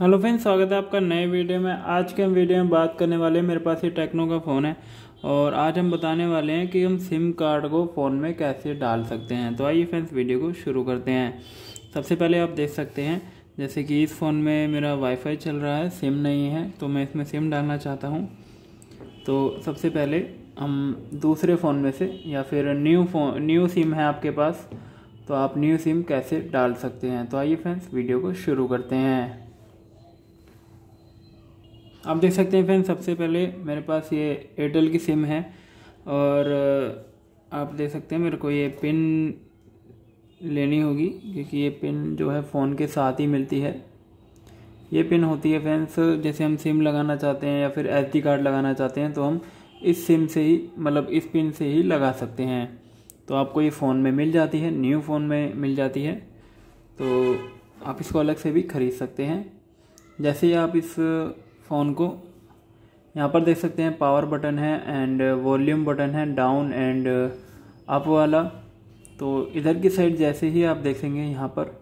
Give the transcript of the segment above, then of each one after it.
hello friend स्वागत है आपका नए वीडियो में आज के हम वीडियो में बात करने वाले हैं मेरे पास ये टेक्नो का फ़ोन है और आज हम बताने वाले हैं कि हम सिम कार्ड को फ़ोन में कैसे डाल सकते हैं तो आइए फ्रेंड्स वीडियो को शुरू करते हैं सबसे पहले आप देख सकते हैं जैसे कि इस फ़ोन में मेरा वाईफाई चल रहा है सिम नहीं है तो मैं इसमें सिम डालना चाहता हूँ तो सबसे पहले हम दूसरे फ़ोन में से या फिर न्यू फोन न्यू सिम है आपके पास तो आप न्यू सिम कैसे डाल सकते हैं तो आइए फ्रेंड्स वीडियो को शुरू करते हैं आप देख सकते हैं फ्रेंड सबसे पहले मेरे पास ये एयरटेल की सिम है और आप देख सकते हैं मेरे को ये पिन लेनी होगी क्योंकि ये पिन जो है फ़ोन के साथ ही मिलती है ये पिन होती है फ्रेंड्स जैसे हम सिम लगाना चाहते हैं या फिर एस कार्ड लगाना चाहते हैं तो हम इस सिम से ही मतलब इस पिन से ही लगा सकते हैं तो आपको ये फ़ोन में मिल जाती है न्यू फ़ोन में मिल जाती है तो आप इसको अलग से भी ख़रीद सकते हैं जैसे ही आप इस फ़ोन को यहाँ पर देख सकते हैं पावर बटन है एंड वॉल्यूम बटन है डाउन एंड अप वाला तो इधर की साइड जैसे ही आप देखेंगे यहाँ पर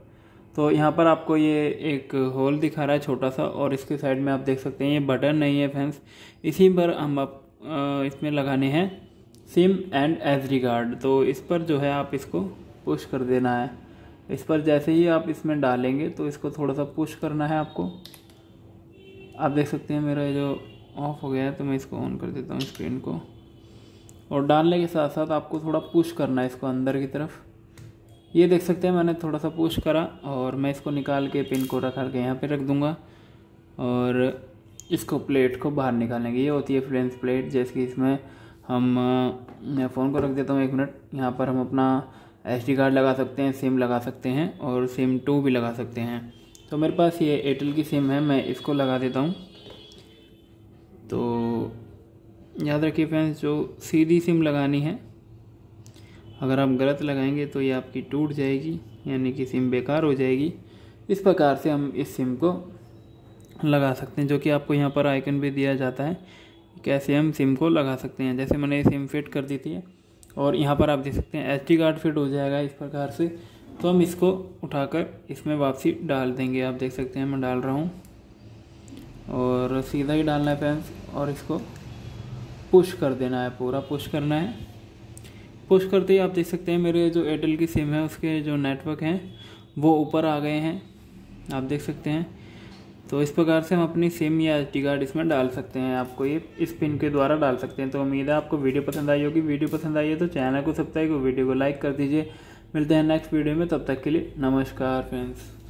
तो यहाँ पर आपको ये एक होल दिखा रहा है छोटा सा और इसके साइड में आप देख सकते हैं ये बटन नहीं है फैंस इसी पर हम आप इसमें लगाने हैं सिम एंड एज रिगार्ड तो इस पर जो है आप इसको पुश कर देना है इस पर जैसे ही आप इसमें डालेंगे तो इसको थोड़ा सा पुश करना है आपको आप देख सकते हैं मेरा ये जो ऑफ हो गया है तो मैं इसको ऑन कर देता हूँ स्क्रीन को और डालने के साथ साथ आपको थोड़ा पुश करना है इसको अंदर की तरफ ये देख सकते हैं मैंने थोड़ा सा पुश करा और मैं इसको निकाल के पिन को रखा के यहाँ पे रख दूँगा और इसको प्लेट को बाहर निकालेंगे ये होती है फ्लेंस प्लेट जैसे कि इसमें हम मैं फ़ोन को रख देता हूँ एक मिनट यहाँ पर हम अपना एस कार्ड लगा सकते हैं सिम लगा सकते हैं और सिम टू भी लगा सकते हैं तो मेरे पास ये एयरटेल की सिम है मैं इसको लगा देता हूँ तो याद रखिए फ्रेंड्स जो सीधी सिम लगानी है अगर आप गलत लगाएंगे तो ये आपकी टूट जाएगी यानी कि सिम बेकार हो जाएगी इस प्रकार से हम इस सिम को लगा सकते हैं जो कि आपको यहाँ पर आइकन भी दिया जाता है कैसे हम सिम को लगा सकते हैं जैसे मैंने सिम फिट कर दी थी और यहाँ पर आप देख सकते हैं एच कार्ड फिट हो जाएगा इस प्रकार से तो हम इसको उठाकर इसमें वापसी डाल देंगे आप देख सकते हैं मैं डाल रहा हूँ और सीधा ही डालना है फैंस और इसको पुश कर देना है पूरा पुश करना है पुश करते ही आप देख सकते हैं मेरे जो एयरटेल की सिम है उसके जो नेटवर्क हैं वो ऊपर आ गए हैं आप देख सकते हैं तो इस प्रकार से हम अपनी सिम या एच कार्ड इसमें डाल सकते हैं आपको ये इस पिन के द्वारा डाल सकते हैं तो उम्मीद है आपको वीडियो पसंद आई होगी वीडियो पसंद आई है तो चैनल को सब्सक्राइब और वीडियो को लाइक कर दीजिए मिलते हैं नेक्स्ट वीडियो में तब तक के लिए नमस्कार फ्रेंड्स